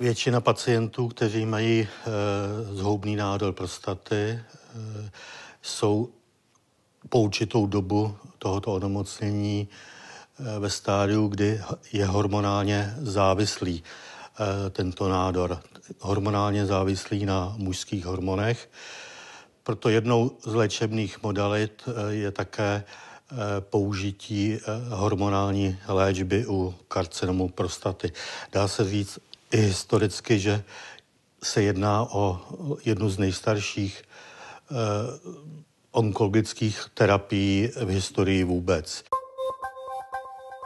Většina pacientů, kteří mají e, zhoubný nádor prostaty, e, jsou po určitou dobu tohoto onemocnění e, ve stádiu, kdy je hormonálně závislý e, tento nádor. Hormonálně závislý na mužských hormonech. Proto jednou z léčebných modalit e, je také použití hormonální léčby u karcinomu prostaty. Dá se říct i historicky, že se jedná o jednu z nejstarších eh, onkologických terapií v historii vůbec.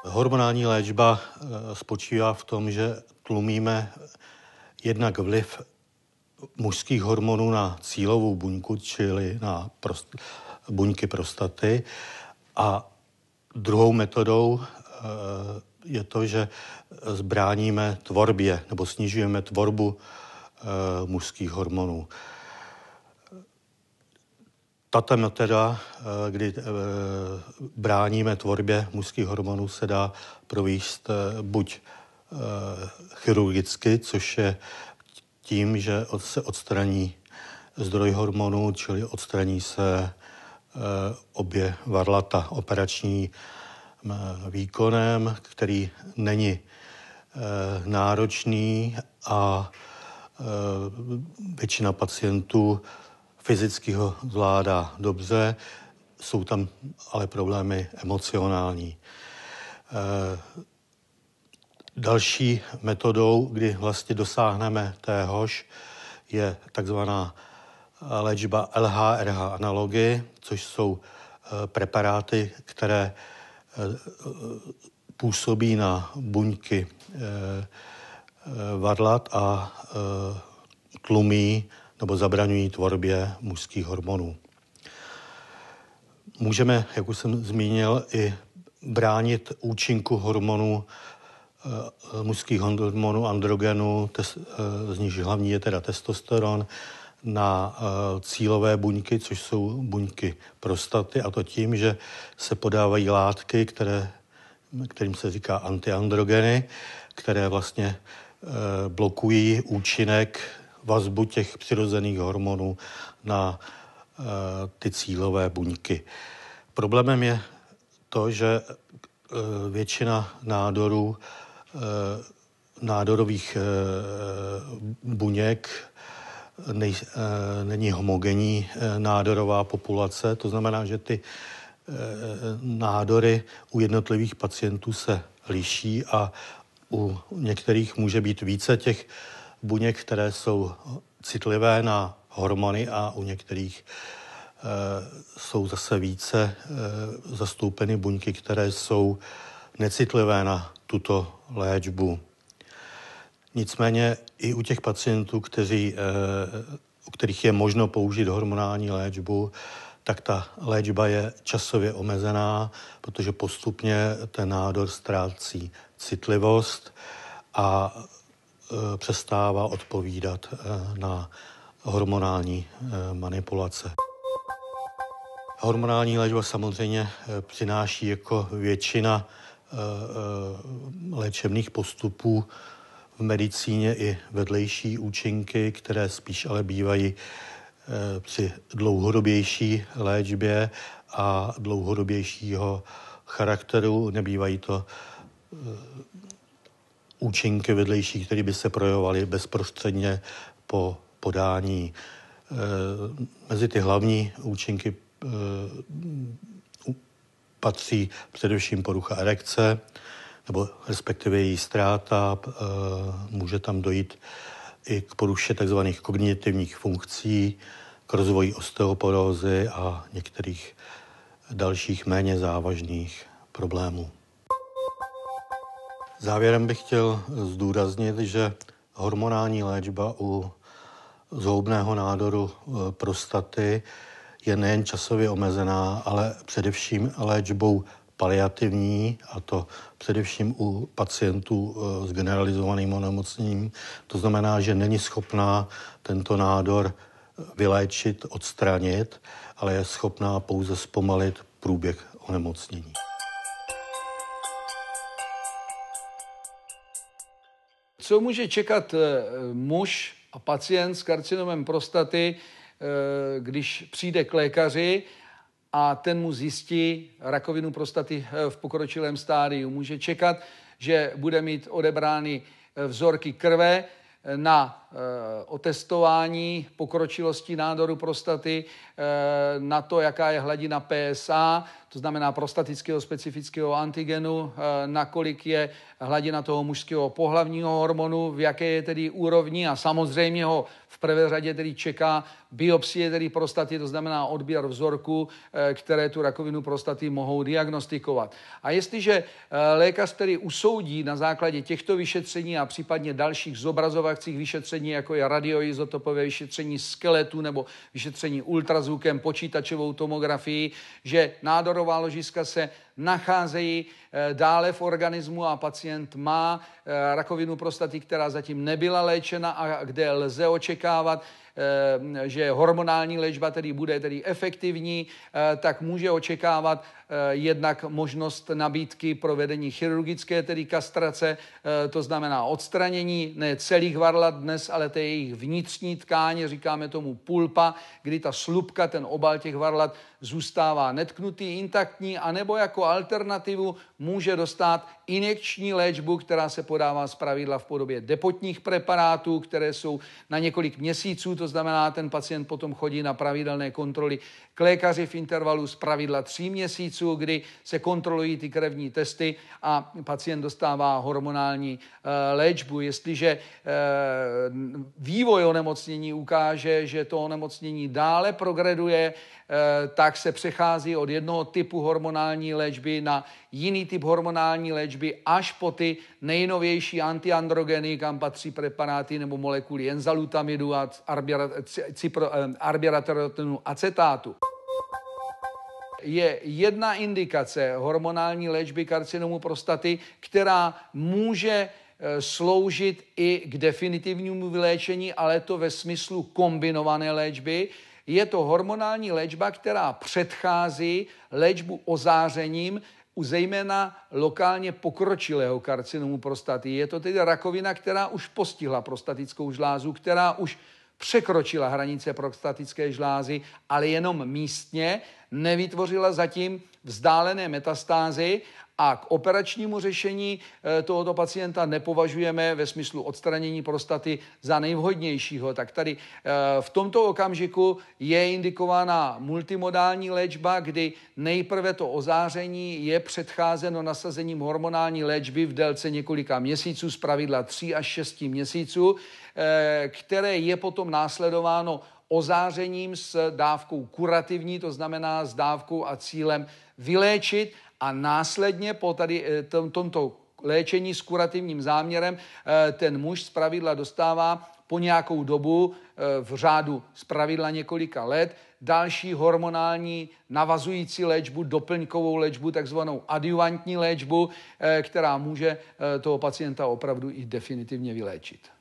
Hormonální léčba eh, spočívá v tom, že tlumíme jednak vliv mužských hormonů na cílovou buňku, čili na prost- buňky prostaty. A druhou metodou eh, je to, že eh, zbráníme tvorbě nebo snižujeme tvorbu e, mužských hormonů. Tato metoda, e, eh, kdy e, bráníme tvorbě mužských hormonů, se dá províst e, buď e, chirurgicky, což je tím, že od, se odstraní zdroj hormonů, čili odstraní se e, obě varlata operační Eh, výkonem, který není eh, náročný a eh, většina pacientů fyzicky ho zvládá dobře, jsou tam ale problémy emocionální. Další metodou, kdy vlastně dosáhneme téhož, je takzvaná léčba LHRH analogy, což jsou preparáty, které působí na buňky eh, eh, varlat a eh, tlumí nebo zabraňují tvorbě mužských hormonů. Můžeme, jak už jsem zmínil, i bránit účinku hormonů mužských hormonů, androgenu, z nich hlavní je teda testosteron, na eh, cílové buňky, což jsou buňky prostaty, a to tím, že se podávají látky, které, kterým se říká antiandrogeny, které vlastně eh, blokují účinek vazbu těch přirozených hormonů na eh, ty cílové buňky. Problémem je to, že většina nádorů, nádorových buněk nej, eh, není homogenní eh, nádorová populace. To znamená, že ty eh, nádory u jednotlivých pacientů se liší a u některých může být více těch buněk, které jsou citlivé na hormony a u některých jsou zase více zastoupeny buňky, které jsou necitlivé na tuto léčbu. Nicméně i u těch pacientů, kteří, eh, u kterých je možno použít hormonální léčbu, tak ta léčba je časově omezená, protože postupně ten nádor ztrácí citlivost a eh, přestává odpovídat eh, na hormonální manipulace. Hormonální léčba samozřejmě přináší jako většina léčebných postupů v medicíně i vedlejší účinky, které spíš ale bývají eh, při dlouhodobější léčbě a dlouhodobějšího charakteru. Nebývají to eh, účinky vedlejší, které by se projevovaly bezprostředně po podání. Eh, mezi ty hlavní účinky patří především porucha erekce, nebo respektive její ztráta, eh, může tam dojít i k poruše tzv. kognitivních funkcí, k rozvoji osteoporózy a některých dalších méně závažných problémů. Závěrem bych chtěl zdůraznit, že hormonální léčba u zhoubného nádoru eh, prostaty je nejen časově omezená, ale především léčbou paliativní, a to především u pacientů eh, s generalizovaným onemocněním. To znamená, že není schopná tento nádor eh, vyléčit, odstranit, ale je schopná pouze zpomalit průběh onemocnění. Co může čekat eh, muž a pacient s karcinomem prostaty, když přijde k lékaři a ten mu zjistí rakovinu prostaty eh, v pokročilém stádiu. Může čekat, že bude mít odebrány eh, vzorky krve eh, na Eh, o testování pokročilosti nádoru prostaty eh, na to, jaká je hladina PSA, to znamená prostatického specifického antigenu, eh, nakolik je hladina toho mužského pohlavního hormonu, v jaké je tedy úrovni a samozřejmě ho v prvé řadě tedy čeká biopsie tedy prostaty, to znamená odběr vzorku, které tu rakovinu prostaty mohou diagnostikovat. A jestliže lékař tedy usoudí na základě těchto vyšetření a případně dalších zobrazovacích vyšetření, vyšetření, jako je radioizotopové vyšetření skeletu nebo vyšetření ultrazvukem, počítačovou tomografii, že nádorová ložiska se nacházejí eh, dále v organismu a pacient má eh, rakovinu prostaty, která zatím nebyla léčena a kde lze očekávat, eh, že hormonální léčba tedy bude tedy efektivní, tak může očekávat jednak možnost nabídky provedení chirurgické, tedy kastrace, to znamená odstranění ne celých varlat dnes, ale té jejich vnitřní tkáně, říkáme tomu pulpa, kdy ta slupka, ten obal těch varlat zůstává netknutý, intaktní, anebo jako alternativu může dostat injekční léčbu, která se podává z pravidla v podobě depotních preparátů, které jsou na několik měsíců, to znamená, ten pacient potom chodí na pravidelné kontroly k lékaři v intervalu z pravidla tří měsíců, kdy se kontrolují ty krevní testy a pacient dostává hormonální eh, léčbu. Jestliže eh, vývoj onemocnění ukáže, že to onemocnění dále progreduje, eh, tak se přechází od jednoho typu hormonální léčby léčby, na jiný typ hormonální léčby, až po ty nejnovější antiandrogeny, kam patří preparáty nebo molekuly enzalutamidu a eh, arbiraterotinu acetátu je jedna indikace hormonální léčby karcinomu prostaty, která může eh, sloužit i k definitivnímu vyléčení, ale to ve smyslu kombinované léčby. Je to hormonální léčba, která předchází léčbu ozářením, u zejména lokálně pokročilého karcinomu prostaty. Je to tedy rakovina, která už postihla prostatickou žlázu, která už překročila hranice prostatické žlázy, ale jenom místně nevytvořila zatím vzdálené metastázy a k operačnímu řešení eh, tohoto pacienta nepovažujeme ve smyslu odstranění prostaty za nejvhodnějšího. Tak tady eh, v tomto okamžiku je indikována multimodální léčba, kdy nejprve to ozáření je předcházeno nasazením hormonální léčby v délce několika měsíců, pravidla 3 až 6 měsíců, eh, které je potom následováno ozářením s dávkou kurativní, to znamená s dávkou a cílem vyléčit a následně po tady eh, tom, tomto léčení s kurativním záměrem eh, ten muž z pravidla dostává po nějakou dobu eh, v řádu z pravidla několika let další hormonální navazující léčbu, doplňkovou léčbu, takzvanou adjuvantní léčbu, která může toho pacienta opravdu i definitivně vyléčit.